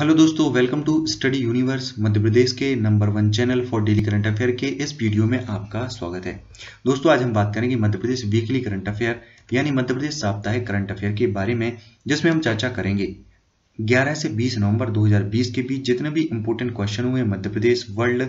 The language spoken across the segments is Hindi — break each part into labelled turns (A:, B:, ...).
A: हेलो दोस्तों welcome to study universe Madhya Pradesh के number one channel for daily current affair के इस वीडियो में आपका स्वागत है दोस्तों आज हम बात करेंगे Madhya Pradesh weekly current affair यानी मध्य प्रदेश साप्ताहिक करंट अफेयर के बारे में जिसमें हम चर्चा करेंगे 11 से 20 नवंबर 2020 के बीच जितने भी इंपॉर्टेंट क्वेश्चन हुए मध्य प्रदेश वर्ल्ड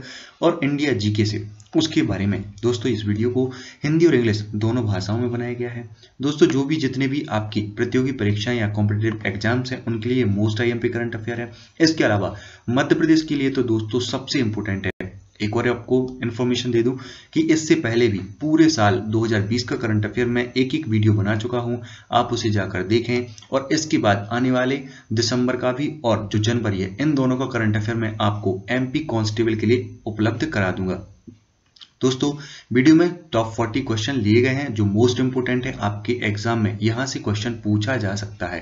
A: और इंडिया जीके से उसके बारे में दोस्तों इस वीडियो को हिंदी और इंग्लिश दोनों भाषाओं में बनाया गया है दोस्तों जो भी जितने भी आपकी प्रतियोगी परीक्षाएं या कॉम्पिटेटिव एग्जाम्स हैं उनके लिए मोस्ट आई करंट अफेयर है इसके अलावा मध्य प्रदेश के लिए तो दोस्तों सबसे इंपॉर्टेंट है एक और आपको इन्फॉर्मेशन दे दूं कि इससे पहले भी पूरे साल 2020 का करंट अफेयर मैं एक एक वीडियो बना चुका हूं आप उसे जाकर देखें और इसके बाद आने वाले दिसंबर का भी और जो जनवरी है इन दोनों का करंट अफेयर मैं आपको एमपी कांस्टेबल के लिए उपलब्ध करा दूंगा दोस्तों वीडियो में टॉप 40 क्वेश्चन लिए गए हैं जो मोस्ट इंपोर्टेंट है आपके एग्जाम में यहां से क्वेश्चन पूछा जा सकता है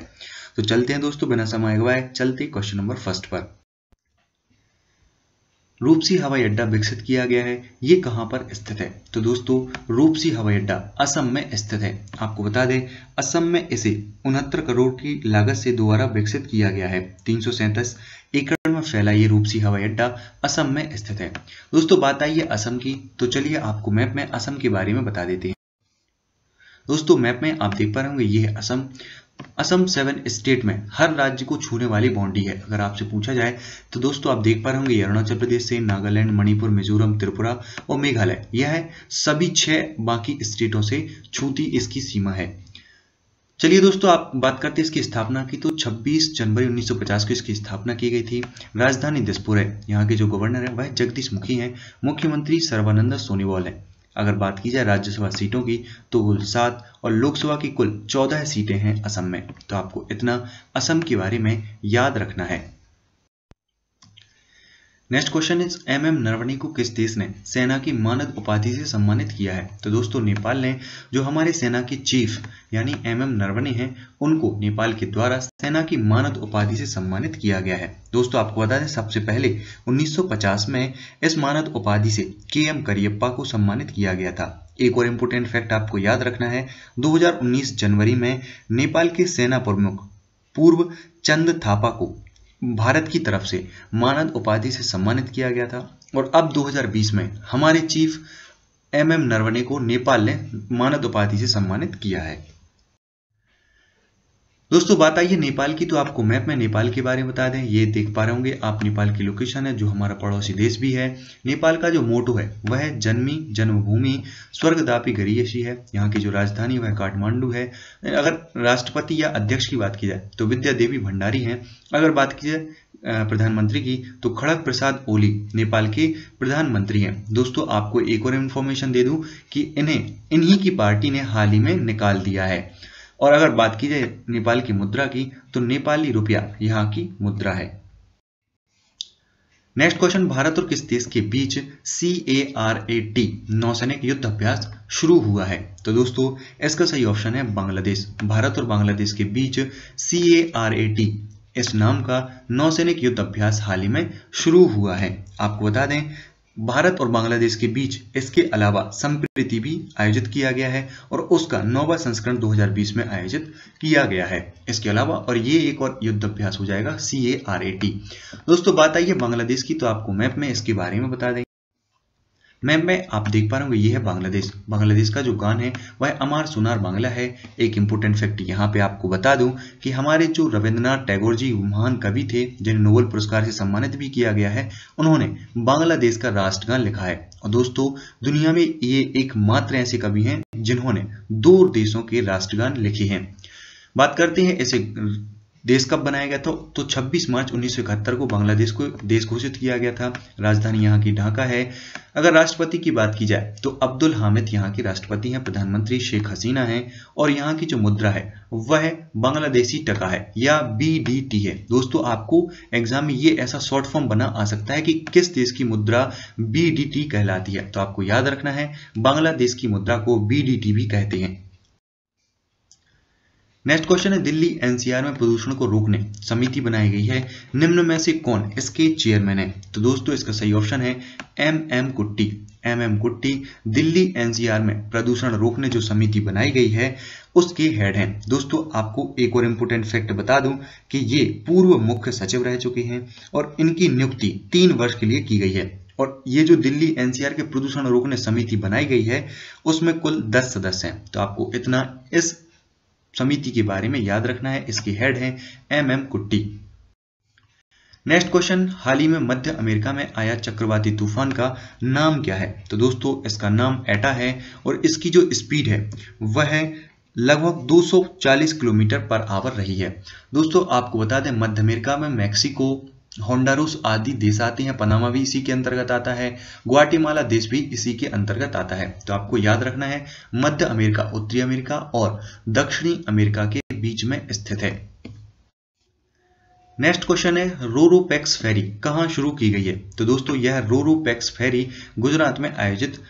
A: तो चलते हैं दोस्तों बिना समय गवाए चलते क्वेश्चन नंबर फर्स्ट पर रूपसी हवाई अड्डा विकसित किया गया है ये कहाँ पर स्थित है तो दोस्तों रूपसी हवाई अड्डा असम में स्थित है आपको बता दें असम में इसे उनहत्तर करोड़ की लागत से दोबारा विकसित किया गया है तीन एकड़ में फैला ये रूपसी हवाई अड्डा असम में स्थित है दोस्तों बात आई है असम की तो चलिए आपको मैप में असम के बारे में बता देते हैं दोस्तों मैप में आप देख पा रहे होंगे ये है असम असम सेवन स्टेट में हर राज्य को छूने वाली बाउंड्री है अगर आपसे पूछा जाए तो दोस्तों आप देख पा रहे होंगे अरुणाचल प्रदेश से नागालैंड मणिपुर मिजोरम त्रिपुरा और मेघालय यह है सभी छह बाकी स्टेटों से छूती इसकी सीमा है चलिए दोस्तों आप बात करते हैं इसकी स्थापना की तो 26 जनवरी 1950 को इसकी स्थापना की गई थी राजधानी दिसपुर है यहाँ के जो गवर्नर है वह जगदीश मुखी है मुख्यमंत्री सर्वानंद सोनीवाल है अगर बात की जाए राज्यसभा सीटों की तो कुल सात और लोकसभा की कुल चौदह सीटें हैं असम में तो आपको इतना असम के बारे में याद रखना है next question is M M Naravane को किस देश ने सेना की मानद उपाधि से सम्मानित किया है तो दोस्तों नेपाल ने जो हमारे सेना के चीफ यानी एम एम नरवणे हैं उनको नेपाल के द्वारा सेना की मानद उपाधि से सम्मानित किया गया है दोस्तों आपको बता दें सबसे पहले 1950 में इस मानद उपाधि से के एम करियप्पा को सम्मानित किया गया था एक और इम्पोर्टेंट फैक्ट आपको याद रखना है दो जनवरी में नेपाल के सेना प्रमुख पूर्व चंद थापा को भारत की तरफ से मानद उपाधि से सम्मानित किया गया था और अब 2020 में हमारे चीफ एम एम नरवणे को नेपाल ने मानद उपाधि से सम्मानित किया है दोस्तों बात आई है नेपाल की तो आपको मैप में नेपाल के बारे में बता दें ये देख पा रहे होंगे आप नेपाल की लोकेशन है जो हमारा पड़ोसी देश भी है नेपाल का जो मोटो है वह है जन्मी जन्मभूमि स्वर्गदापी गरीयशी है यहाँ की जो राजधानी वह काठमांडू है अगर राष्ट्रपति या अध्यक्ष की बात की जाए तो विद्या देवी भंडारी है अगर बात की जाए प्रधानमंत्री की तो खड़ग प्रसाद ओली नेपाल के प्रधानमंत्री हैं दोस्तों आपको एक और इन्फॉर्मेशन दे दूं कि इन्हें इन्हीं की पार्टी ने हाल ही में निकाल दिया है और अगर बात की जाए नेपाल की मुद्रा की तो नेपाली रुपया यहाँ की मुद्रा है नेक्स्ट क्वेश्चन भारत और किस देश के बीच सी ए आर ए टी नौसैनिक युद्ध अभ्यास शुरू हुआ है तो दोस्तों इसका सही ऑप्शन है बांग्लादेश भारत और बांग्लादेश के बीच सी ए आर ए टी इस नाम का नौसैनिक युद्ध अभ्यास हाल ही में शुरू हुआ है आपको बता दें भारत और बांग्लादेश के बीच इसके अलावा संप्रीति भी आयोजित किया गया है और उसका नौवा संस्करण 2020 में आयोजित किया गया है इसके अलावा और ये एक और युद्धाभ्यास हो जाएगा सी ए आर ए टी दोस्तों बात आई है बांग्लादेश की तो आपको मैप में इसके बारे में बता देंगे मैप में आप देख पा रहे होंगे ये है बांग्लादेश बांग्लादेश का जो गान है वह अमार सुनार बांग्ला है एक इम्पोर्टेंट फैक्ट यहाँ पे आपको बता दूं कि हमारे जो रविंद्रनाथ टैगोर जी महान कवि थे जिन्हें नोबेल पुरस्कार से सम्मानित भी किया गया है उन्होंने बांग्लादेश का राष्ट्रगान लिखा है और दोस्तों दुनिया में ये एकमात्र ऐसे कवि हैं जिन्होंने दो देशों के राष्ट्रगान लिखे हैं बात करते हैं ऐसे देश कब बनाया गया था तो 26 मार्च उन्नीस को बांग्लादेश को देश घोषित किया गया था राजधानी यहाँ की ढाका है अगर राष्ट्रपति की बात की जाए तो अब्दुल हामिद यहाँ के राष्ट्रपति हैं प्रधानमंत्री शेख हसीना हैं और यहाँ की जो मुद्रा है वह बांग्लादेशी टका है या बी है दोस्तों आपको एग्जाम में ये ऐसा शॉर्ट फॉर्म बना आ सकता है कि किस देश की मुद्रा बी कहलाती है तो आपको याद रखना है बांग्लादेश की मुद्रा को बी भी कहते हैं नेक्स्ट क्वेश्चन है दिल्ली एनसीआर में प्रदूषण को रोकने समिति बनाई गई है निम्न में से कौन इसके चेयरमैन है तो दोस्तों इसका सही ऑप्शन है M M Kutty M M Kutty Delhi NCR में प्रदूषण रोकने जो समिति बनाई गई है उसके हेड हैं दोस्तों आपको एक और इम्पोर्टेंट फैक्ट बता दूं कि ये पूर्व मुख्य सचिव रह चुके हैं और इनकी नियुक्ति तीन वर्ष के लिए की गई है और ये जो दिल्ली एनसीआर के प्रदूषण रोकने समिति बनाई गई है उसमें कुल 10 सदस्य हैं तो आपको इतना इस समिति के बारे में याद रखना है इसकी हेड है M M Kutty next question हाल ही में मध्य अमेरिका में आया चक्रवाती तूफान का नाम क्या है तो दोस्तों इसका नाम एटा है और इसकी जो स्पीड है वह है लगभग 240 किलोमीटर पर आवर रही है दोस्तों आपको बता दें मध्य अमेरिका में मैक्सिको होंडारूस आदि देश आते हैं पनामा भी इसी के अंतर्गत आता है ग्वाटीमाला देश भी इसी के अंतर्गत आता है तो आपको याद रखना है मध्य अमेरिका उत्तरी अमेरिका और दक्षिणी अमेरिका के बीच में स्थित है नेक्स्ट क्वेश्चन है पैक्स फेरी कहाँ शुरू की गई है तो दोस्तों यह पैक्स फेरी गुजरात में आयोजित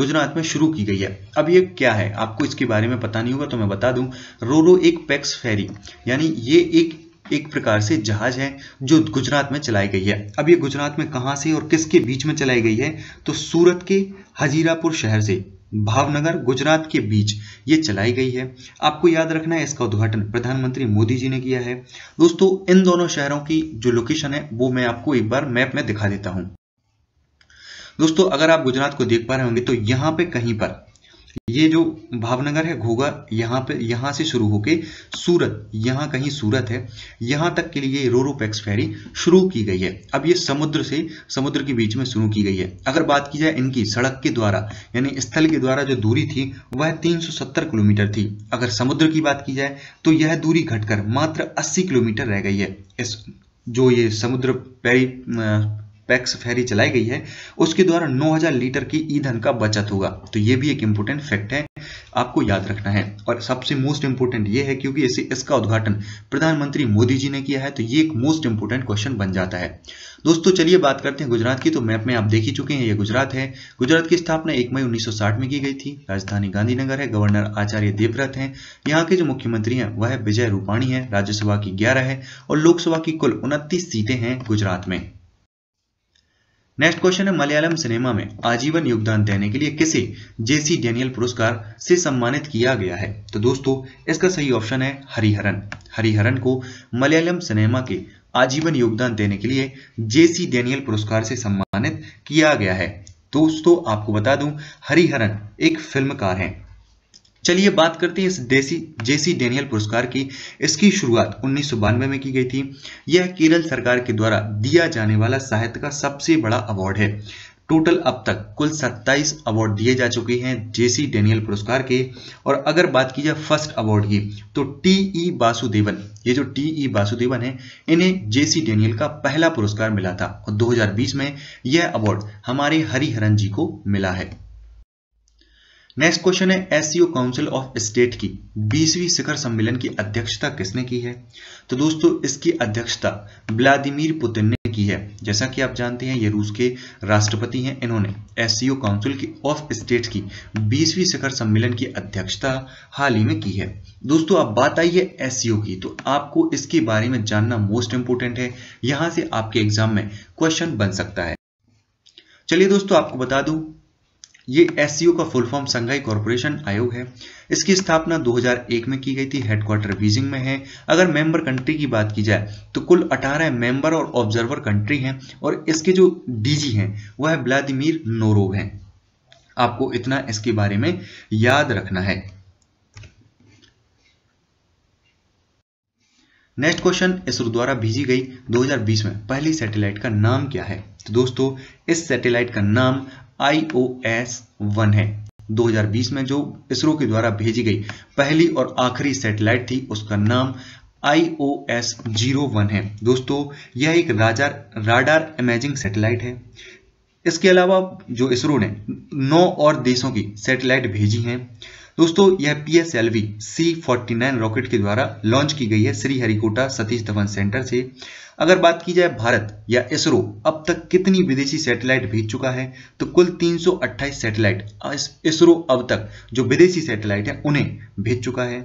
A: गुजरात में शुरू की गई है अब ये क्या है आपको इसके बारे में पता नहीं होगा तो मैं बता दूं रोरो एक पैक्स फेरी यानी ये एक एक प्रकार से जहाज है जो गुजरात में चलाई गई है अब ये गुजरात में कहाँ से और किसके बीच में चलाई गई है तो सूरत के हजीरापुर शहर से भावनगर गुजरात के बीच ये चलाई गई है आपको याद रखना है इसका उद्घाटन प्रधानमंत्री मोदी जी ने किया है दोस्तों इन दोनों शहरों की जो लोकेशन है वो मैं आपको एक बार मैप में दिखा देता हूँ दोस्तों अगर आप गुजरात को देख पा रहे होंगे तो यहाँ पे कहीं पर ये जो भावनगर है घोगा यहाँ पे यहाँ से शुरू होके सूरत यहाँ कहीं सूरत है यहाँ तक के लिए पैक्स फेरी शुरू की गई है अब ये समुद्र से समुद्र के बीच में शुरू की गई है अगर बात की जाए इनकी सड़क के द्वारा यानी स्थल के द्वारा जो दूरी थी वह 370 किलोमीटर थी अगर समुद्र की बात की जाए तो यह दूरी घटकर मात्र अस्सी किलोमीटर रह गई है इस जो ये समुद्र पैरी पैक्स फेरी चलाई गई है उसके द्वारा 9000 लीटर की ईंधन का बचत होगा तो ये भी एक इम्पोर्टेंट फैक्ट है आपको याद रखना है और सबसे मोस्ट इम्पोर्टेंट ये है क्योंकि इसे इसका उद्घाटन प्रधानमंत्री मोदी जी ने किया है तो ये एक मोस्ट इम्पोर्टेंट क्वेश्चन बन जाता है दोस्तों चलिए बात करते हैं गुजरात की तो मैप में आप देख ही चुके हैं ये गुजरात है गुजरात की स्थापना एक मई उन्नीस में की गई थी राजधानी गांधीनगर है गवर्नर आचार्य देवव्रत है यहाँ के जो मुख्यमंत्री हैं वह विजय रूपाणी है राज्यसभा की ग्यारह है और लोकसभा की कुल उनतीस सीटें हैं गुजरात में नेक्स्ट क्वेश्चन है मलयालम सिनेमा में आजीवन योगदान देने के लिए किसे जेसी डेनियल पुरस्कार से सम्मानित किया गया है तो दोस्तों इसका सही ऑप्शन है हरिहरन हरिहरन को मलयालम सिनेमा के आजीवन योगदान देने के लिए जेसी डेनियल पुरस्कार से सम्मानित किया गया है दोस्तों आपको बता दूं हरिहरन एक फिल्मकार हैं चलिए बात करते हैं इस देसी जेसी डेनियल पुरस्कार की इसकी शुरुआत उन्नीस में की गई थी यह केरल सरकार के द्वारा दिया जाने वाला साहित्य का सबसे बड़ा अवार्ड है टोटल अब तक कुल 27 अवार्ड दिए जा चुके हैं जेसी डेनियल पुरस्कार के और अगर बात की जाए फर्स्ट अवार्ड की तो टी ई वासुदेवन ये जो टी ई वासुदेवन है इन्हें जेसी डेनियल का पहला पुरस्कार मिला था और 2020 में यह अवार्ड हमारे हरिहरन जी को मिला है नेक्स्ट क्वेश्चन है एससीओ काउंसिल ऑफ स्टेट की बीसवीं शिखर सम्मेलन की अध्यक्षता किसने की है तो दोस्तों इसकी अध्यक्षता व्लादिमीर पुतिन ने की है जैसा कि आप जानते हैं ये रूस के राष्ट्रपति हैं इन्होंने एससीओ काउंसिल e की ऑफ स्टेट की बीसवीं शिखर सम्मेलन की अध्यक्षता हाल ही में की है दोस्तों अब बात आई है एससीओ e की तो आपको इसके बारे में जानना मोस्ट इंपोर्टेंट है यहाँ से आपके एग्जाम में क्वेश्चन बन सकता है चलिए दोस्तों आपको बता दूं ये एस का फुल फॉर्म संघाई कॉरपोरेशन आयोग है इसकी स्थापना 2001 में की गई थी हेडक्वार्टर बीजिंग में है अगर मेंबर कंट्री की बात की जाए तो कुल 18 मेंबर और ऑब्जर्वर कंट्री हैं और इसके जो डीजी हैं वह है व्लादिमीर नोरोव हैं आपको इतना इसके बारे में याद रखना है नेक्स्ट क्वेश्चन इसरो द्वारा भेजी गई 2020 में पहली सैटेलाइट का नाम क्या है तो दोस्तों इस सैटेलाइट का नाम आईओएस वन है 2020 में जो इसरो के द्वारा भेजी गई पहली और आखिरी सैटेलाइट थी उसका नाम I O S zero one है दोस्तों यह एक राजा राडार इमेजिंग सैटेलाइट है इसके अलावा जो इसरो ने नौ और देशों की सैटेलाइट भेजी हैं दोस्तों यह P S L V C forty nine rocket के द्वारा लॉन्च की गई है श्रीहरिकोटा सतीश धवन सेंटर से अगर बात की जाए भारत या इसरो अब तक कितनी विदेशी सैटेलाइट भेज चुका है तो कुल 328 सैटेलाइट इसरो अब तक जो विदेशी सैटेलाइट है उन्हें भेज चुका है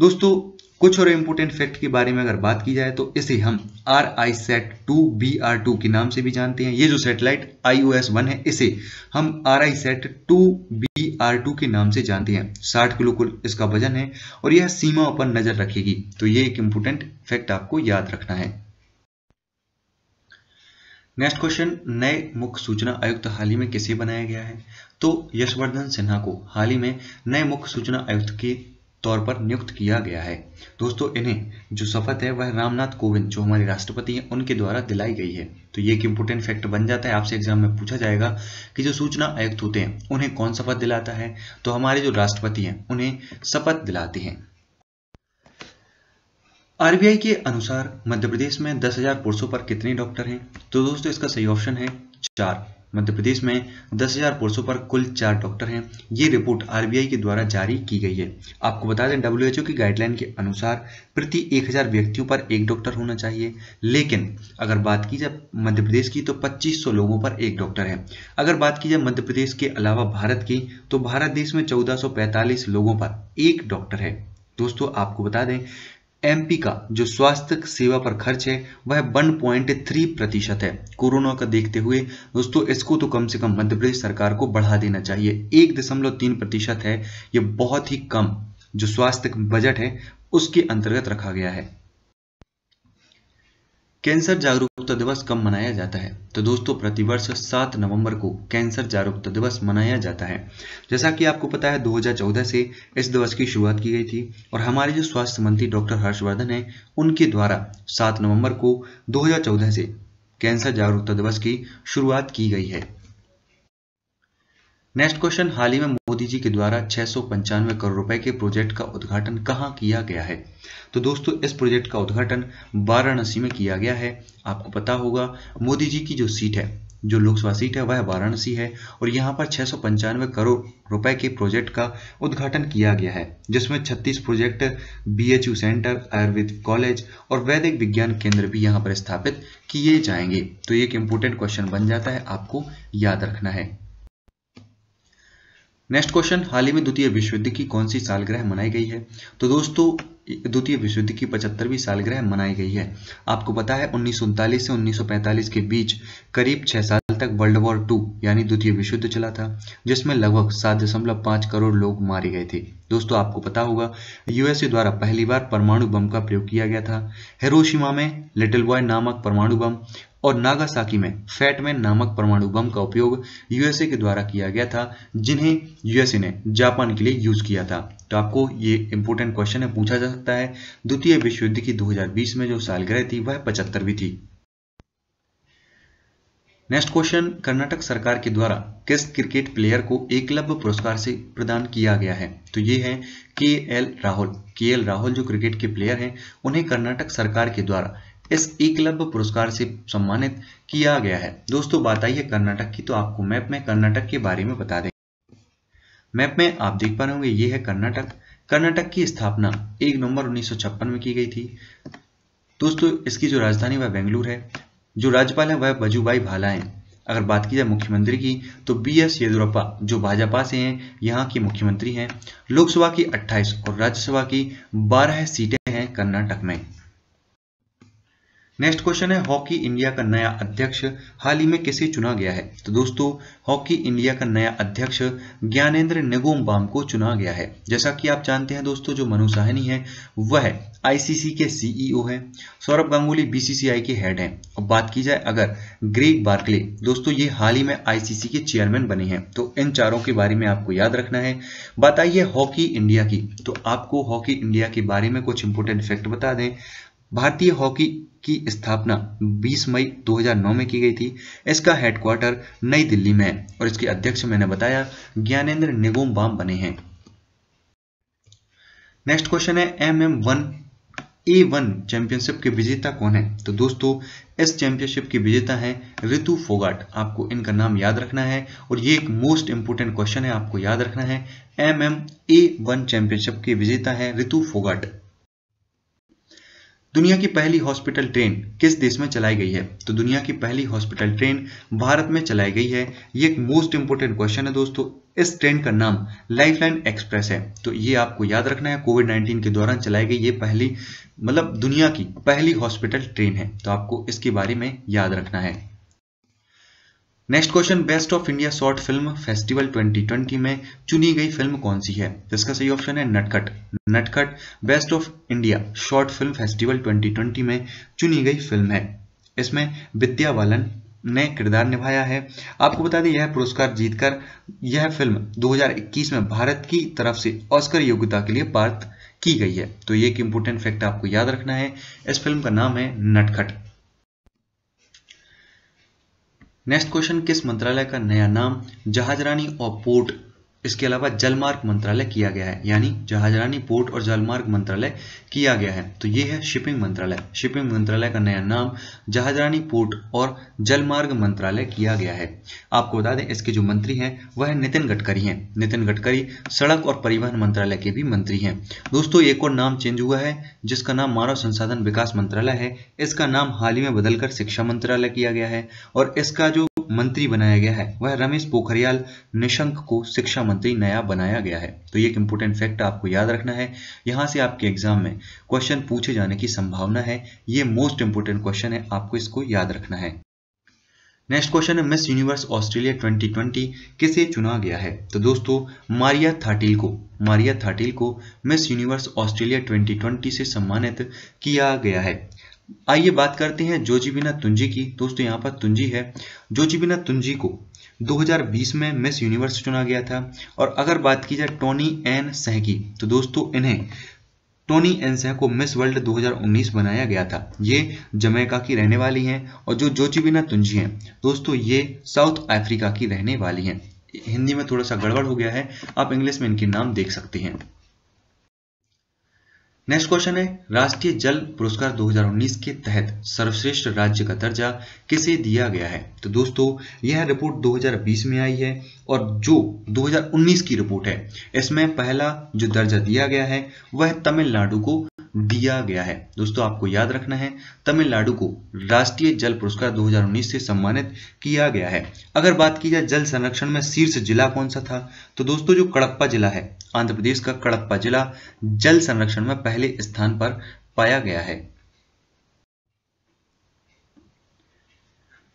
A: दोस्तों कुछ और इम्पोर्टेंट फैक्ट के बारे में अगर बात की जाए तो इसे हम R I sat two B R two के नाम से भी जानते हैं ये जो satellite I O S one है इसे हम R I sat two B R two के नाम से जानते हैं 60 किलो कुल इसका वजन है और यह सीमा पर नजर रखेगी तो ये एक इम्पोर्टेंट फैक्ट आपको याद रखना है नेक्स्ट क्वेश्चन नए मुख्य सूचना आयुक्त हाल ही में किसे बनाया गया है तो यशवर्धन सिन्हा को हाल ही में नए मुख्य सूचना आयुक्त के तौर पर नियुक्त किया गया है दोस्तों इन्हें जो शपथ है वह रामनाथ कोविंद जो हमारे राष्ट्रपति हैं उनके द्वारा दिलाई गई है तो ये एक इंपोर्टेंट फैक्ट बन जाता है आपसे एग्जाम में पूछा जाएगा कि जो सूचना आयुक्त होते हैं उन्हें कौन शपथ दिलाता है तो हमारे जो राष्ट्रपति हैं उन्हें शपथ दिलाते हैं आरबीआई के अनुसार मध्य प्रदेश में दस हजार पुरुषों पर कितने डॉक्टर हैं तो दोस्तों इसका सही ऑप्शन है चार मध्य प्रदेश में दस हजार पुरुषों पर कुल चार डॉक्टर हैं ये रिपोर्ट आरबीआई के द्वारा जारी की गई है आपको बता दें डब्ल्यूएचओ की गाइडलाइन के अनुसार प्रति एक हजार व्यक्तियों पर एक डॉक्टर होना चाहिए लेकिन अगर बात की जाए मध्य प्रदेश की तो 2500 लोगों पर एक डॉक्टर है अगर बात की जाए मध्य प्रदेश के अलावा भारत की तो भारत देश में पैंतालीस लोगों पर एक डॉक्टर है दोस्तों आपको बता दें एमपी का जो स्वास्थ्य सेवा पर खर्च है वह 1.3 प्रतिशत है कोरोना का देखते हुए दोस्तों इसको तो कम से कम मध्य प्रदेश सरकार को बढ़ा देना चाहिए एक दशमलव तीन प्रतिशत है यह बहुत ही कम जो स्वास्थ्य बजट है उसके अंतर्गत रखा गया है कैंसर जागरूकता दिवस कब मनाया जाता है तो दोस्तों प्रतिवर्ष 7 नवंबर को कैंसर जागरूकता दिवस मनाया जाता है जैसा कि आपको पता है 2014 से इस दिवस की शुरुआत की गई थी और हमारे जो स्वास्थ्य मंत्री डॉक्टर हर्षवर्धन हैं उनके द्वारा 7 नवंबर को 2014 से कैंसर जागरूकता दिवस की शुरुआत की गई है नेक्स्ट क्वेश्चन हाल ही में मोदी जी के द्वारा छह करोड़ रुपए के प्रोजेक्ट का उद्घाटन कहाँ किया गया है तो दोस्तों इस प्रोजेक्ट का उद्घाटन वाराणसी में किया गया है आपको पता होगा मोदी जी की जो सीट है जो लोकसभा सीट है वह वाराणसी है और यहाँ पर छह करोड़ रुपए के प्रोजेक्ट का उद्घाटन किया गया है जिसमें 36 प्रोजेक्ट बीएचयू सेंटर आयुर्वेद कॉलेज और वैदिक विज्ञान केंद्र भी यहाँ पर स्थापित किए जाएंगे तो एक इम्पोर्टेंट क्वेश्चन बन जाता है आपको याद रखना है नेक्स्ट क्वेश्चन हाल ही में द्वितीय विश्व युद्ध की कौन सी सालग्रह मनाई गई है तो दोस्तों द्वितीय विश्व युद्ध की पचहत्तरवीं सालग्रह मनाई गई है आपको पता है उन्नीस से 1945 के बीच करीब छह साल तक वर्ल्ड वॉर टू यानी द्वितीय विश्व युद्ध चला था जिसमें लगभग सात दशमलव पांच करोड़ लोग मारे गए थे दोस्तों आपको पता होगा यूएसए द्वारा पहली बार परमाणु बम का प्रयोग किया गया था हिरोशिमा में लिटिल बॉय नामक परमाणु बम और नागासाकी में फैटमैन नामक परमाणु बम का उपयोग यूएसए के द्वारा किया गया था जिन्हें यूएसए ने जापान के लिए यूज किया था तो आपको ये इंपोर्टेंट क्वेश्चन है पूछा जा सकता है द्वितीय विश्व युद्ध की 2020 में जो सालगिरह थी वह पचहत्तरवीं थी नेक्स्ट क्वेश्चन कर्नाटक सरकार के द्वारा किस क्रिकेट प्लेयर को एकलव्य पुरस्कार से प्रदान किया गया है तो ये है के एल राहुल के एल राहुल जो क्रिकेट के प्लेयर हैं उन्हें कर्नाटक सरकार के द्वारा इस ई क्लब पुरस्कार से सम्मानित किया गया है दोस्तों बात आई है कर्नाटक की तो आपको मैप में कर्नाटक के बारे में बता दें मैप में आप देख पा रहे होंगे ये है कर्नाटक कर्नाटक की स्थापना एक नवंबर उन्नीस में की गई थी दोस्तों इसकी जो राजधानी वह बेंगलुरु है जो राज्यपाल है वह वजूभाई भाला है अगर बात की जाए मुख्यमंत्री की तो बी एस येदुरप्पा जो भाजपा से हैं यहाँ के मुख्यमंत्री हैं लोकसभा की 28 और राज्यसभा की 12 सीटें हैं कर्नाटक में नेक्स्ट क्वेश्चन है हॉकी इंडिया का नया अध्यक्ष हाल ही में किसे चुना गया है तो दोस्तों हॉकी इंडिया का नया अध्यक्ष ज्ञानेन्द्र निगोमबाम को चुना गया है जैसा कि आप जानते हैं दोस्तों जो मनु साहनी है वह आईसीसी के सीईओ e हैं सौरभ गांगुली बीसीसीआई के हेड हैं और बात की जाए अगर ग्रेग बार्कले दोस्तों ये हाल ही में आईसीसी के चेयरमैन बने हैं तो इन चारों के बारे में आपको याद रखना है बताइए हॉकी इंडिया की तो आपको हॉकी इंडिया के बारे में कुछ इंपोर्टेंट फैक्ट बता दें भारतीय हॉकी की स्थापना 20 मई 2009 में की गई थी इसका हेडक्वार्टर नई दिल्ली में है और इसके अध्यक्ष मैंने बताया ज्ञानेन्द्र निगोम बाम बने हैं नेक्स्ट क्वेश्चन है M M one A one championship के विजेता कौन है तो दोस्तों इस चैंपियनशिप के विजेता है ऋतु फोगाट आपको इनका नाम याद रखना है और ये एक मोस्ट इंपोर्टेंट क्वेश्चन है आपको याद रखना है M M A one championship के विजेता है ऋतु फोगाट दुनिया की पहली हॉस्पिटल ट्रेन किस देश में चलाई गई है तो दुनिया की पहली हॉस्पिटल ट्रेन भारत में चलाई गई है ये एक मोस्ट इंपोर्टेंट क्वेश्चन है दोस्तों इस ट्रेन का नाम लाइफलाइन एक्सप्रेस है तो ये आपको याद रखना है कोविड 19 के दौरान चलाई गई ये पहली मतलब दुनिया की पहली हॉस्पिटल ट्रेन है तो आपको इसके बारे में याद रखना है next question best of India short film festival 2020 में चुनी गई फिल्म कौन सी है तो इसका सही ऑप्शन है Natkhat Natkhat best of India short film festival 2020 में चुनी गई फिल्म है इसमें विद्या बालन ने किरदार निभाया है आपको बता दें यह पुरस्कार जीतकर यह फिल्म 2021 में भारत की तरफ से ऑस्कर योग्यता के लिए पार्थ की गई है तो ये एक इंपोर्टेंट फैक्ट आपको याद रखना है इस फिल्म का नाम है नटखट नेक्स्ट क्वेश्चन किस मंत्रालय का नया नाम जहाजरानी और पोर्ट इसके अलावा जलमार्ग मंत्रालय किया गया है यानी जहाजरानी पोर्ट और जलमार्ग मंत्रालय किया गया है तो ये है शिपिंग मंत्रालय शिपिंग मंत्रालय का नया नाम जहाजरानी पोर्ट और जलमार्ग मंत्रालय किया गया है आपको बता दें इसके जो मंत्री हैं वह है नितिन गडकरी हैं नितिन गडकरी सड़क और परिवहन मंत्रालय के भी मंत्री हैं दोस्तों एक और नाम चेंज हुआ है जिसका नाम मानव संसाधन विकास मंत्रालय है इसका नाम हाल ही में बदलकर शिक्षा मंत्रालय किया गया है और इसका जो मंत्री बनाया गया है वह रमेश पोखरियाल निशंक को शिक्षा मंत्री नया बनाया गया है तो ये एक इंपॉर्टेंट फैक्ट आपको याद रखना है यहाँ से आपके एग्जाम में क्वेश्चन पूछे जाने की संभावना है ये मोस्ट इंपॉर्टेंट क्वेश्चन है आपको इसको याद रखना है नेक्स्ट क्वेश्चन है मिस यूनिवर्स ऑस्ट्रेलिया 2020 किसे चुना गया है तो दोस्तों मारिया थाटिल को मारिया थाटिल को मिस यूनिवर्स ऑस्ट्रेलिया 2020 से सम्मानित किया गया है आइए बात करते हैं जोजीबिना तुंजी की दोस्तों यहाँ पर तुंजी है जोजीबिना तुंजी को 2020 में मिस यूनिवर्स चुना गया था और अगर बात की जाए टोनी एन सह की तो दोस्तों इन्हें टोनी एन सह को मिस वर्ल्ड 2019 बनाया गया था ये जमैका की रहने वाली हैं और जो जोचिबिना तुंजी हैं दोस्तों ये साउथ अफ्रीका की रहने वाली हैं हिंदी में थोड़ा सा गड़बड़ हो गया है आप इंग्लिश में इनके नाम देख सकते हैं नेक्स्ट क्वेश्चन है राष्ट्रीय जल पुरस्कार 2019 के तहत सर्वश्रेष्ठ राज्य का दर्जा किसे दिया गया है तो दोस्तों यह रिपोर्ट 2020 में आई है और जो 2019 की रिपोर्ट है इसमें पहला जो दर्जा दिया गया है वह तमिलनाडु को दिया गया है दोस्तों आपको याद रखना है तमिलनाडु को राष्ट्रीय जल पुरस्कार 2019 से सम्मानित किया गया है अगर बात की जाए जल संरक्षण में शीर्ष जिला कौन सा था तो दोस्तों जो कड़प्पा जिला है आंध्र प्रदेश का कड़प्पा जिला जल संरक्षण में पहले स्थान पर पाया गया है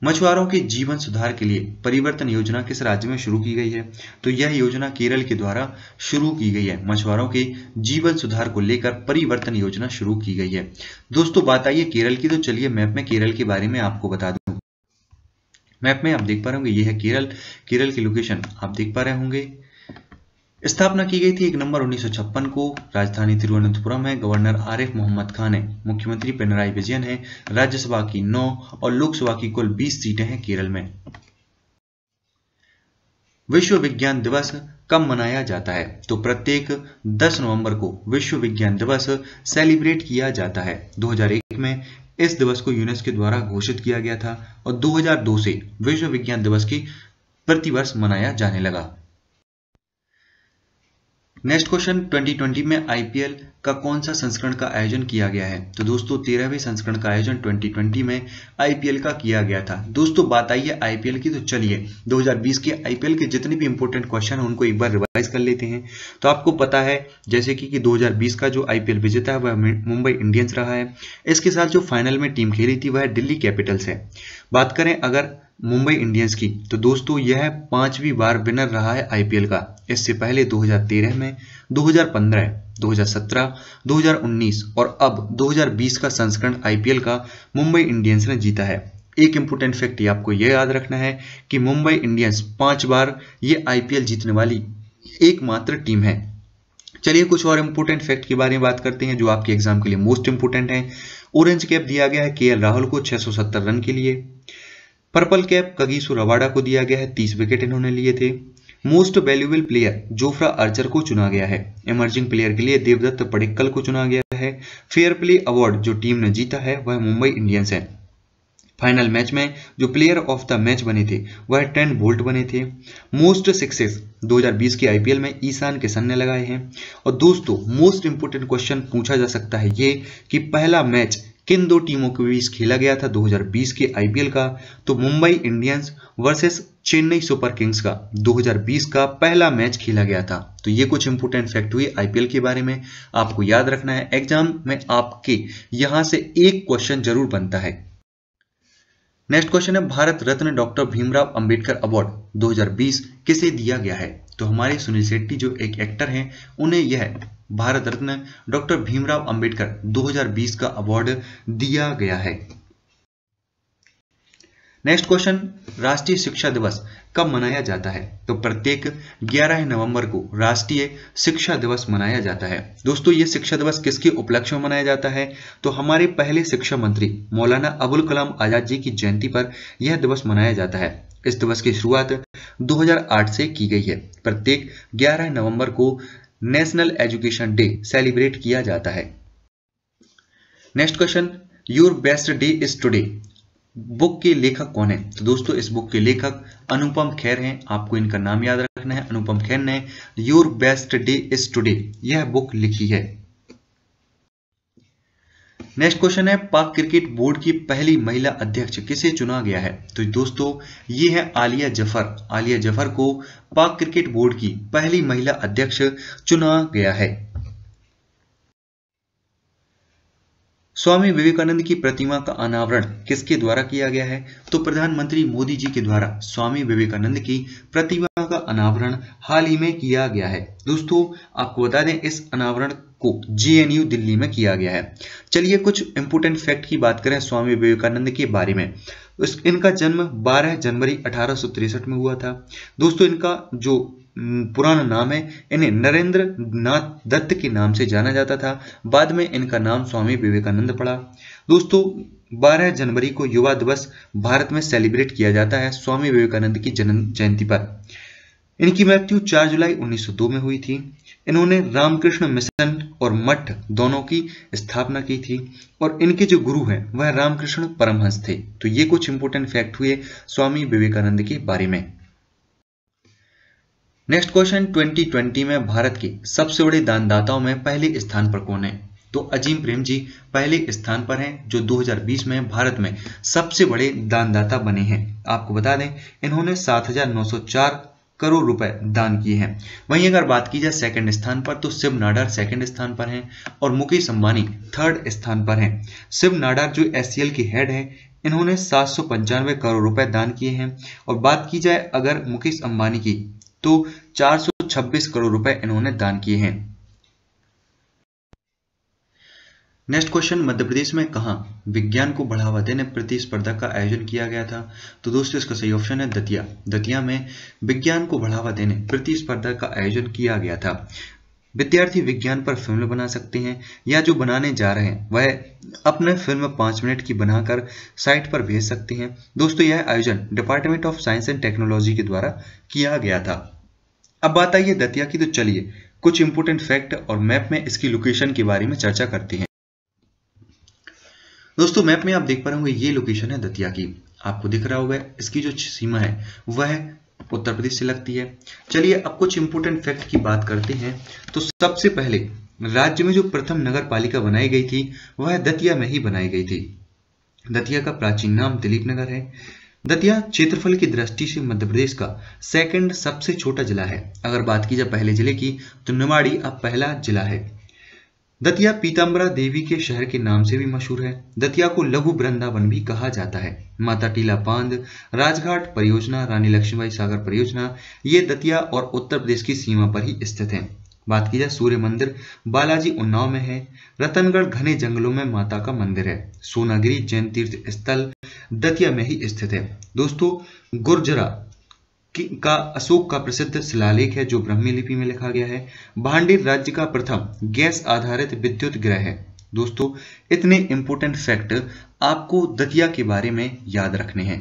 A: मछुआरों के जीवन सुधार के लिए परिवर्तन योजना किस राज्य में शुरू की गई है तो यह योजना केरल के द्वारा शुरू की गई है मछुआरों के जीवन सुधार को लेकर परिवर्तन योजना शुरू की गई है दोस्तों बात आई है केरल की तो चलिए मैप में केरल के बारे में आपको बता दूं मैप में आप देख पा रहे होंगे यह है केरल केरल की लोकेशन आप देख पा रहे होंगे स्थापना की गई थी एक नंबर उन्नीस को राजधानी तिरुवनंतपुरम में गवर्नर आरिफ मोहम्मद खान है मुख्यमंत्री पिनराई विजयन है राज्यसभा की नौ और लोकसभा की कुल बीस सीटें हैं केरल में विश्व विज्ञान दिवस कब मनाया जाता है तो प्रत्येक 10 नवंबर को विश्व विज्ञान दिवस सेलिब्रेट किया जाता है 2001 में इस दिवस को यूनेस्को द्वारा घोषित किया गया था और 2002 से विश्व विज्ञान दिवस की प्रतिवर्ष मनाया जाने लगा नेक्स्ट क्वेश्चन 2020 में आईपीएल का कौन सा संस्करण का आयोजन किया गया है तो दोस्तों तेरहवें संस्करण का आयोजन 2020 में आईपीएल का किया गया था दोस्तों बात आई है आईपीएल की तो चलिए 2020 के आईपीएल के जितने भी इंपोर्टेंट क्वेश्चन हैं उनको एक बार रिवाइज कर लेते हैं तो आपको पता है जैसे कि, कि 2020 का जो आईपीएल विजेता है वह मुंबई इंडियंस रहा है इसके साथ जो फाइनल में टीम खेली थी वह दिल्ली कैपिटल्स है बात करें अगर मुंबई इंडियंस की तो दोस्तों यह पांचवी बार विनर रहा है आईपीएल का इससे पहले 2013 में 2015, 2017, 2019 और अब 2020 का संस्करण आईपीएल का मुंबई इंडियंस ने जीता है एक इंपोर्टेंट फैक्ट आपको यह याद रखना है कि मुंबई इंडियंस पांच बार ये आईपीएल जीतने वाली एकमात्र टीम है चलिए कुछ और इंपोर्टेंट फैक्ट के बारे में बात करते हैं जो आपके एग्जाम के लिए मोस्ट इंपोर्टेंट है ऑरेंज कैप दिया गया है के राहुल को 670 रन के लिए पर्पल कैप कगीसु रवाडा को दिया गया है तीस विकेट इन्होंने लिए थे most valuable player Jofra Archer को चुना गया है इमर्जिंग प्लेयर के लिए देवदत्त पडिक्कल को चुना गया है फेयर प्ले अवार्ड जो टीम ने जीता है वह मुंबई इंडियंस है फाइनल मैच में जो प्लेयर ऑफ द मैच बने थे वह टेन बोल्ट बने थे मोस्ट सिक्सेस 2020 के आईपीएल में ईशान किशन ने लगाए हैं और दोस्तों मोस्ट इंपोर्टेंट क्वेश्चन पूछा जा सकता है ये कि पहला मैच किन दो टीमों के बीच खेला गया था 2020 के आईपीएल का तो Mumbai Indians versus Chennai super kings का 2020 का पहला मैच खेला गया था तो ये कुछ इंपोर्टेंट फैक्ट हुई आईपीएल के बारे में आपको याद रखना है एग्जाम में आपके यहां से एक क्वेश्चन जरूर बनता है नेक्स्ट क्वेश्चन है भारत रत्न डॉक्टर भीमराव अंबेडकर अवार्ड 2020 किसे दिया गया है तो हमारे सुनील शेट्टी जो एक एक्टर हैं उन्हें यह भारत रत्न डॉक्टर भीमराव अंबेडकर 2020 का अवार्ड दिया गया है नेक्स्ट क्वेश्चन राष्ट्रीय शिक्षा दिवस कब मनाया जाता है तो प्रत्येक 11 नवंबर को राष्ट्रीय शिक्षा दिवस मनाया जाता है दोस्तों ये शिक्षा दिवस किसके उपलक्ष्य में मनाया जाता है तो हमारे पहले शिक्षा मंत्री मौलाना अबुल कलाम आजाद जी की जयंती पर यह दिवस मनाया जाता है इस दिवस की शुरुआत 2008 से की गई है प्रत्येक 11 नवंबर को नेशनल एजुकेशन डे सेलिब्रेट किया जाता है next question your best day is today book के लेखक कौन है तो दोस्तों इस बुक के लेखक अनुपम खैर हैं आपको इनका नाम याद रखना है अनुपम खैर ने your best day is today यह बुक लिखी है नेक्स्ट क्वेश्चन है पाक क्रिकेट बोर्ड की पहली महिला अध्यक्ष किसे चुना गया है तो दोस्तों ये है आलिया जफर आलिया जफर को पाक क्रिकेट बोर्ड की पहली महिला अध्यक्ष चुना गया है स्वामी विवेकानंद की प्रतिमा का अनावरण किसके द्वारा किया गया है तो प्रधानमंत्री मोदी जी के द्वारा स्वामी विवेकानंद की प्रतिमा का अनावरण हाल ही में किया गया है दोस्तों आपको बता दें इस अनावरण को जेएनयू दिल्ली में किया गया है चलिए कुछ इंपोर्टेंट फैक्ट की बात करें स्वामी विवेकानंद के बारे में इनका जन्म 12 जनवरी अठारह में हुआ था दोस्तों इनका जो पुराना नाम है इन्हें नरेंद्र नाथ दत्त के नाम से जाना जाता था बाद में इनका नाम स्वामी विवेकानंद पड़ा दोस्तों 12 जनवरी को युवा दिवस भारत में सेलिब्रेट किया जाता है स्वामी विवेकानंद की जन्म जयंती पर इनकी मृत्यु 4 जुलाई 1902 में हुई थी इन्होंने रामकृष्ण मिशन और मठ दोनों की स्थापना की थी और इनके जो गुरु हैं वह रामकृष्ण परमहंस थे तो ये कुछ इंपोर्टेंट फैक्ट हुए स्वामी विवेकानंद के बारे में नेक्स्ट क्वेश्चन 2020 में भारत के सबसे बड़े दानदाताओं में पहले स्थान पर कौन है तो अजीम प्रेम जी पहले स्थान पर हैं जो 2020 में भारत में सबसे बड़े दानदाता बने हैं आपको बता दें इन्होंने 7,904 करोड़ रुपए दान किए हैं वहीं अगर बात की जाए सेकंड स्थान पर तो शिव नाडार सेकंड स्थान पर हैं और मुकेश अंबानी थर्ड स्थान पर हैं शिव नाडार जो एस के हेड हैं इन्होंने सात करोड़ रुपए दान किए हैं और बात की जाए अगर मुकेश अंबानी की तो चार करोड़ रुपए इन्होंने दान किए हैं नेक्स्ट क्वेश्चन मध्य प्रदेश में कहा विज्ञान को बढ़ावा देने प्रतिस्पर्धा का आयोजन किया गया था तो दोस्तों इसका सही ऑप्शन है दतिया दतिया में विज्ञान को बढ़ावा देने प्रतिस्पर्धा का आयोजन किया गया था विद्यार्थी विज्ञान पर फिल्म बना सकते हैं या जो बनाने जा रहे हैं वह अपने फिल्म पांच मिनट की बनाकर साइट पर भेज सकते हैं दोस्तों यह आयोजन department of science and technology के द्वारा किया गया था अब बात आइए दतिया की तो चलिए कुछ इंपोर्टेंट फैक्ट और मैप में इसकी लोकेशन के बारे में चर्चा करते हैं दोस्तों मैप में आप देख पा होंगे ये लोकेशन है दतिया की आपको दिख रहा होगा इसकी जो सीमा है वह है उत्तर प्रदेश से लगती है चलिए अब कुछ इंपोर्टेंट फैक्ट की बात करते हैं तो सबसे पहले राज्य में जो प्रथम नगर पालिका बनाई गई थी वह दतिया में ही बनाई गई थी दतिया का प्राचीन नाम दिलीप नगर है दतिया क्षेत्रफल की दृष्टि से मध्य प्रदेश का सेकंड सबसे छोटा जिला है अगर बात की जाए पहले जिले की तो निवाड़ी अब पहला जिला है दतिया पीताम्बरा देवी के शहर के नाम से भी मशहूर है दतिया को लघु वृंदावन भी कहा जाता है माता टीला बांध राजघाट परियोजना रानी लक्ष्मीबाई सागर परियोजना ये दतिया और उत्तर प्रदेश की सीमा पर ही स्थित है बात की जाए सूर्य मंदिर बालाजी उन्नाव में है रतनगढ़ घने जंगलों में माता का मंदिर है सोनागिरी जैन तीर्थ स्थल दतिया में ही स्थित है दोस्तों गुर्जरा का अशोक का प्रसिद्ध शिलालेख है जो ब्रह्मी लिपि में लिखा गया है भांडेर राज्य का प्रथम गैस आधारित विद्युत ग्रह है दोस्तों इतने इंपोर्टेंट फैक्ट आपको दतिया के बारे में याद रखने हैं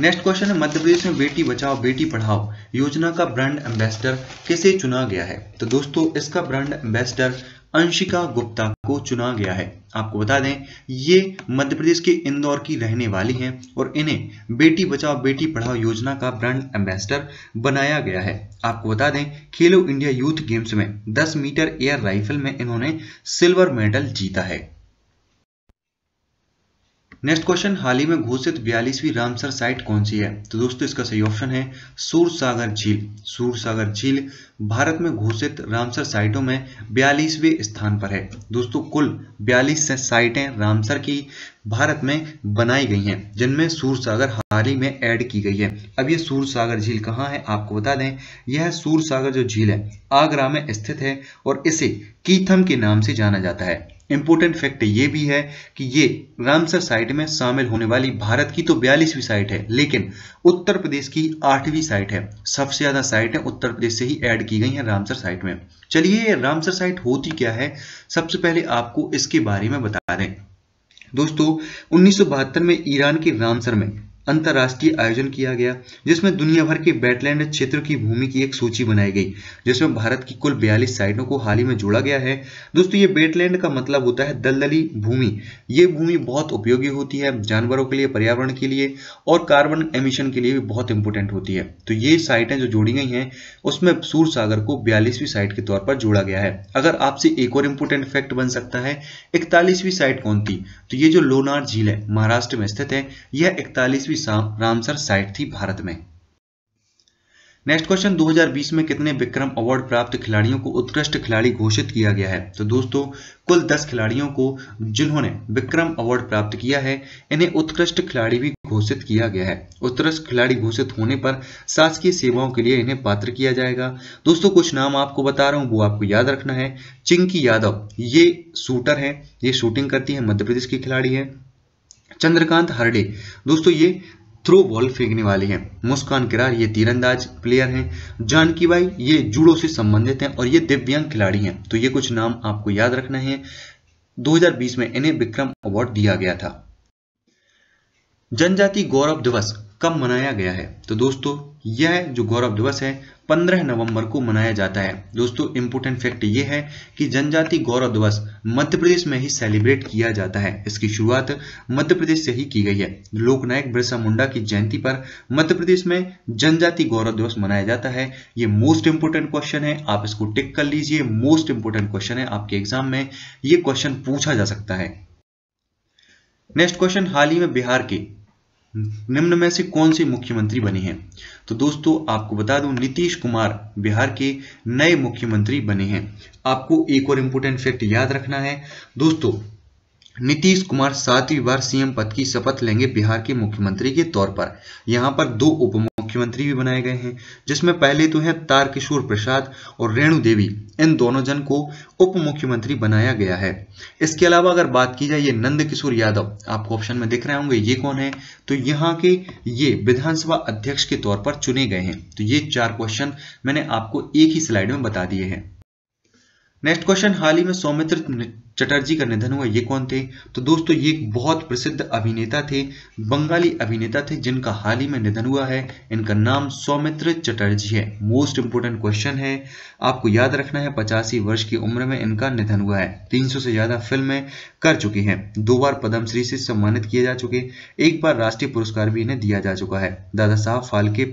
A: नेक्स्ट क्वेश्चन है मध्य प्रदेश में बेटी बचाओ बेटी पढ़ाओ योजना का ब्रांड एम्बेसडर किसे चुना गया है तो दोस्तों इसका ब्रांड एम्बेसडर अंशिका गुप्ता को चुना गया है आपको बता दें ये मध्य प्रदेश के इंदौर की रहने वाली हैं और इन्हें बेटी बचाओ बेटी पढ़ाओ योजना का ब्रांड एम्बेसडर बनाया गया है आपको बता दें खेलो इंडिया यूथ गेम्स में 10 मीटर एयर राइफल में इन्होंने सिल्वर मेडल जीता है नेक्स्ट क्वेश्चन हाल ही में घोषित बयालीसवीं रामसर साइट कौन सी है तो दोस्तों इसका सही ऑप्शन है सूरसागर झील सूरसागर झील भारत में घोषित रामसर साइटों में बयालीसवें स्थान पर है दोस्तों कुल बयालीस साइटें रामसर की भारत में बनाई गई हैं जिनमें सूरसागर हाल ही में ऐड की गई है अब ये सूरसागर झील कहाँ है आपको बता दें यह सूरसागर जो झील है आगरा में स्थित है और इसे कीथम के नाम से जाना जाता है इंपोर्टेंट फैक्ट ये भी है कि ये रामसर साइट में शामिल होने वाली भारत की तो बयालीसवीं साइट है लेकिन उत्तर प्रदेश की आठवीं साइट है सबसे ज़्यादा साइटें उत्तर प्रदेश से ही ऐड की गई है रामसर साइट में चलिए ये रामसर साइट होती क्या है सबसे पहले आपको इसके बारे में बता दें दोस्तों उन्नीस में ईरान के रामसर में अंतर्राष्ट्रीय आयोजन किया गया जिसमें दुनिया भर के बैटलैंड क्षेत्र की भूमि की एक सूची बनाई गई जिसमें भारत की कुल बयालीस साइटों को हाल ही में जोड़ा गया है दोस्तों ये बैटलैंड का मतलब होता है दलदली भूमि ये भूमि बहुत उपयोगी होती है जानवरों के लिए पर्यावरण के लिए और कार्बन एमिशन के लिए भी बहुत इंपोर्टेंट होती है तो ये साइटें जो जोड़ी गई हैं उसमें सूर सागर को बयालीसवीं साइट के तौर पर जोड़ा गया है अगर आपसे एक और इंपोर्टेंट फैक्ट बन सकता है इकतालीसवीं साइट कौन थी तो ये जो लोनार झील है महाराष्ट्र में स्थित है यह इकतालीसवीं यशस्वी रामसर साइट थी भारत में नेक्स्ट क्वेश्चन 2020 में कितने विक्रम अवार्ड प्राप्त खिलाड़ियों को उत्कृष्ट खिलाड़ी घोषित किया गया है तो दोस्तों कुल 10 खिलाड़ियों को जिन्होंने विक्रम अवार्ड प्राप्त किया है इन्हें उत्कृष्ट खिलाड़ी भी घोषित किया गया है उत्कृष्ट खिलाड़ी घोषित होने पर शासकीय सेवाओं के लिए इन्हें पात्र किया जाएगा दोस्तों कुछ नाम आपको बता रहा हूँ वो आपको याद रखना है चिंकी यादव ये शूटर है ये शूटिंग करती है मध्य प्रदेश की खिलाड़ी है चंद्रकांत हरडे दोस्तों ये थ्रो बॉल फेंकने वाले हैं मुस्कान किरार ये तीरंदाज प्लेयर हैं जानकी बाई ये जूडो से संबंधित हैं और ये दिव्यांग खिलाड़ी हैं तो ये कुछ नाम आपको याद रखना है 2020 में इन्हें विक्रम अवार्ड दिया गया था जनजाति गौरव दिवस कब मनाया गया है तो दोस्तों यह जो गौरव दिवस है 15 नवंबर को मनाया जाता है दोस्तों इंपोर्टेंट फैक्ट ये है कि जनजाति गौरव दिवस मध्य प्रदेश में ही सेलिब्रेट किया जाता है इसकी शुरुआत मध्य प्रदेश से ही की गई है लोकनायक बिरसा मुंडा की जयंती पर मध्य प्रदेश में जनजाति गौरव दिवस मनाया जाता है ये मोस्ट इंपोर्टेंट क्वेश्चन है आप इसको टिक कर लीजिए मोस्ट इंपोर्टेंट क्वेश्चन है आपके एग्जाम में ये क्वेश्चन पूछा जा सकता है नेक्स्ट क्वेश्चन हाल ही में बिहार के निम्न में से कौन से मुख्यमंत्री बने हैं तो दोस्तों आपको बता दूं नीतीश कुमार बिहार के नए मुख्यमंत्री बने हैं आपको एक और इम्पोर्टेंट फैक्ट याद रखना है दोस्तों नीतीश कुमार सातवीं बार सीएम पद की शपथ लेंगे बिहार के मुख्यमंत्री के तौर पर यहां पर दो उप मुख्यमंत्री भी बनाए गए हैं जिसमें पहले तो हैं तारकिशोर प्रसाद और रेणु देवी इन दोनों जन को उप मुख्यमंत्री बनाया गया है इसके अलावा अगर बात की जाए ये नंद किशोर यादव आपको ऑप्शन में दिख रहे होंगे ये कौन है तो यहाँ के ये विधानसभा अध्यक्ष के तौर पर चुने गए हैं तो ये चार क्वेश्चन मैंने आपको एक ही स्लाइड में बता दिए हैं नेक्स्ट क्वेश्चन हाल ही में सौमित्र चटर्जी का निधन हुआ ये कौन थे तो दोस्तों ये एक बहुत प्रसिद्ध अभिनेता थे बंगाली अभिनेता थे जिनका हाल ही में निधन हुआ है इनका नाम सौमित्र चटर्जी है मोस्ट इंपोर्टेंट क्वेश्चन है आपको याद रखना है पचासी वर्ष की उम्र में इनका निधन हुआ है तीन से ज्यादा फिल्में कर चुके हैं दो बार पद्मश्री से सम्मानित किए जा चुके एक बार राष्ट्रीय पुरस्कार भी इन्हें दिया जा चुका है दादा साहब फालके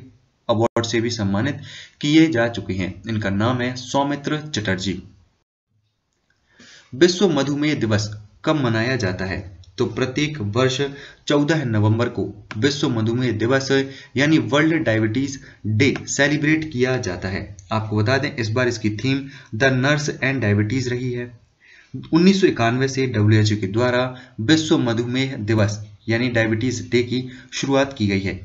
A: अवार्ड से भी सम्मानित किए जा चुके हैं इनका नाम है सौमित्र चटर्जी विश्व मधुमेह दिवस कब मनाया जाता है तो प्रत्येक वर्ष 14 नवंबर को विश्व मधुमेह दिवस यानी वर्ल्ड डायबिटीज डे सेलिब्रेट किया जाता है आपको बता दें इस बार इसकी theme the nurse and diabetes रही है उन्नीस से डब्ल्यू के द्वारा विश्व मधुमेह दिवस यानी डायबिटीज डे की शुरुआत की गई है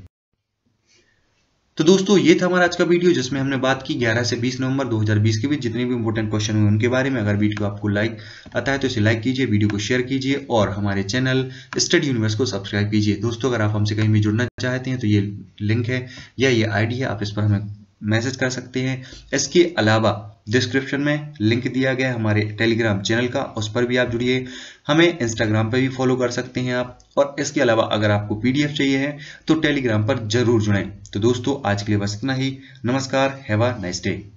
A: तो दोस्तों ये था हमारा आज का वीडियो जिसमें हमने बात की 11 से 20 नवंबर 2020 के बीच जितने भी इंपॉर्टेंट क्वेश्चन हुए उनके बारे में अगर वीडियो आपको लाइक आता है तो इसे लाइक कीजिए वीडियो को शेयर कीजिए और हमारे चैनल स्टडी यूनिवर्स को सब्सक्राइब कीजिए दोस्तों अगर आप हमसे कहीं भी जुड़ना चाहते हैं तो ये लिंक है या ये आईडी है आप इस पर हमें मैसेज कर सकते हैं इसके अलावा डिस्क्रिप्शन में लिंक दिया गया है हमारे टेलीग्राम चैनल का उस पर भी आप जुड़िए हमें इंस्टाग्राम पर भी फॉलो कर सकते हैं आप और इसके अलावा अगर आपको पीडीएफ चाहिए है तो टेलीग्राम पर जरूर जुड़ें तो दोस्तों आज के लिए बस इतना ही नमस्कार हैव अ नाइस डे